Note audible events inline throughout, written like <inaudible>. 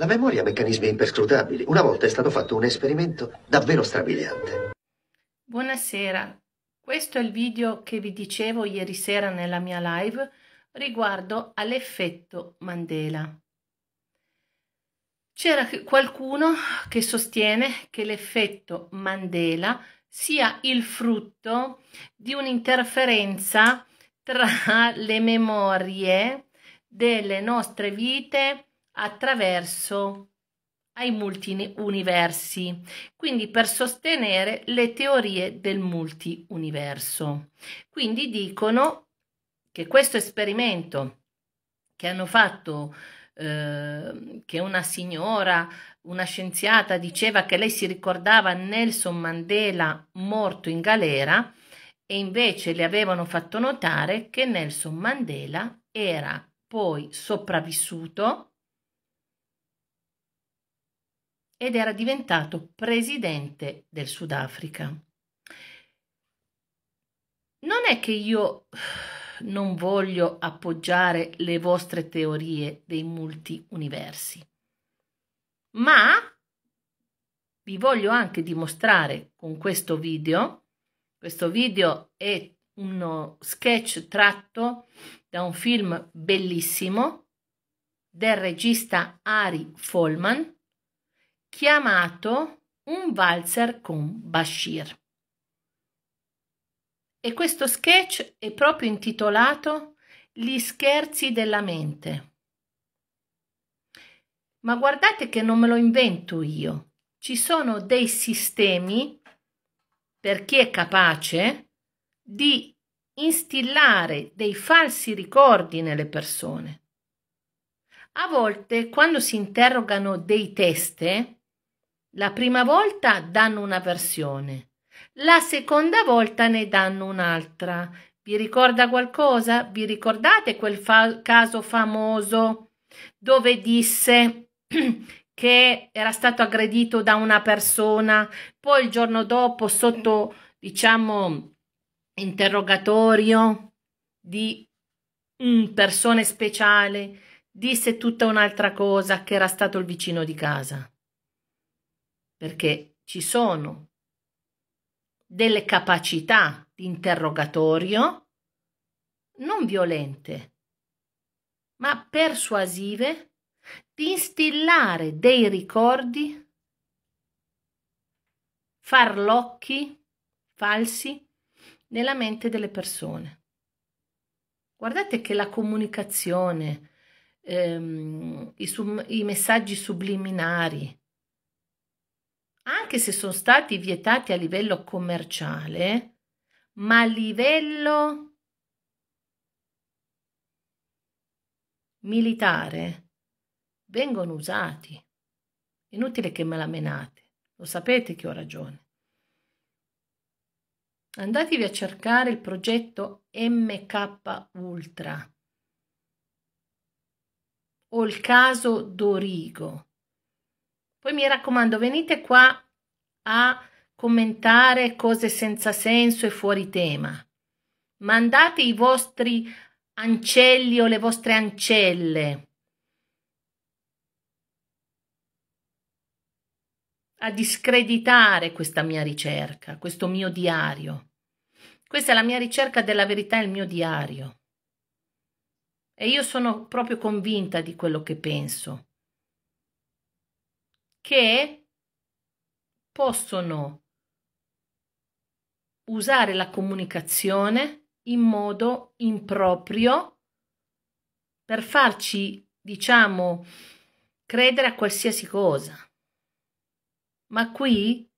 La memoria ha meccanismi imperscrutabili. Una volta è stato fatto un esperimento davvero strabiliante. Buonasera, questo è il video che vi dicevo ieri sera nella mia live riguardo all'effetto Mandela. C'era qualcuno che sostiene che l'effetto Mandela sia il frutto di un'interferenza tra le memorie delle nostre vite attraverso ai multi universi, quindi per sostenere le teorie del multi universo. Quindi dicono che questo esperimento che hanno fatto eh, che una signora, una scienziata diceva che lei si ricordava Nelson Mandela morto in galera e invece le avevano fatto notare che Nelson Mandela era poi sopravvissuto ed era diventato presidente del Sudafrica. Non è che io non voglio appoggiare le vostre teorie dei multiuniversi, ma vi voglio anche dimostrare con questo video, questo video è uno sketch tratto da un film bellissimo del regista Ari Folman chiamato Un valzer con Bashir. E questo sketch è proprio intitolato Gli scherzi della mente. Ma guardate che non me lo invento io. Ci sono dei sistemi, per chi è capace, di instillare dei falsi ricordi nelle persone. A volte, quando si interrogano dei teste, la prima volta danno una versione, la seconda volta ne danno un'altra. Vi ricorda qualcosa? Vi ricordate quel fa- caso famoso dove disse <clears throat> che era stato aggredito da una persona, poi il giorno dopo sotto, diciamo, interrogatorio di persone speciali disse tutta un'altra cosa che era stato il vicino di casa perché ci sono delle capacità di interrogatorio non violente, ma persuasive di instillare dei ricordi, farlocchi falsi nella mente delle persone. Guardate che la comunicazione, ehm, i, i messaggi subliminari, anche se sono stati vietati a livello commerciale, ma a livello militare vengono usati. Inutile che me la menate, lo sapete che ho ragione. Andatevi a cercare il progetto MK Ultra o il caso Dorigo poi mi raccomando, venite qua a commentare cose senza senso e fuori tema. Mandate i vostri ancelli o le vostre ancelle. a discreditare questa mia ricerca, questo mio diario. Questa è la mia ricerca della verità, il mio diario. E io sono proprio convinta di quello che penso che possono usare la comunicazione in modo improprio per farci, diciamo, credere a qualsiasi cosa. Ma qui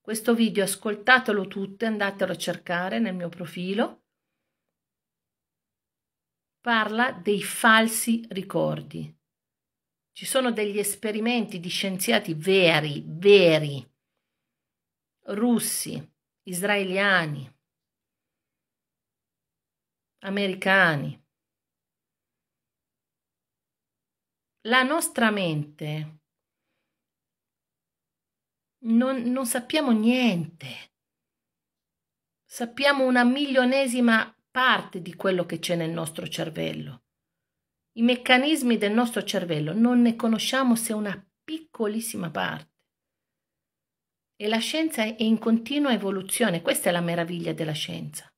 questo video ascoltatelo tutte, andatelo a cercare nel mio profilo. Parla dei falsi ricordi. Ci sono degli esperimenti di scienziati veri, veri, russi, israeliani, americani. La nostra mente non, non, sappiamo niente, sappiamo una milionesima parte di quello che c'è nel nostro cervello. I meccanismi del nostro cervello non ne conosciamo se una piccolissima parte. E la scienza è in continua evoluzione, questa è la meraviglia della scienza.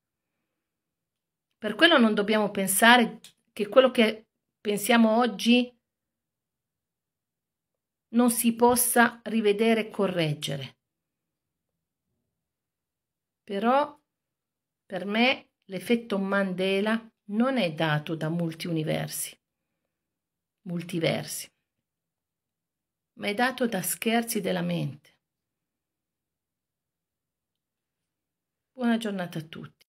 Per quello non dobbiamo pensare che quello che pensiamo oggi non si possa rivedere e correggere. Però per me l'effetto Mandela non è dato da molti universi, multiversi, ma è dato da scherzi della mente. Buona giornata a tutti.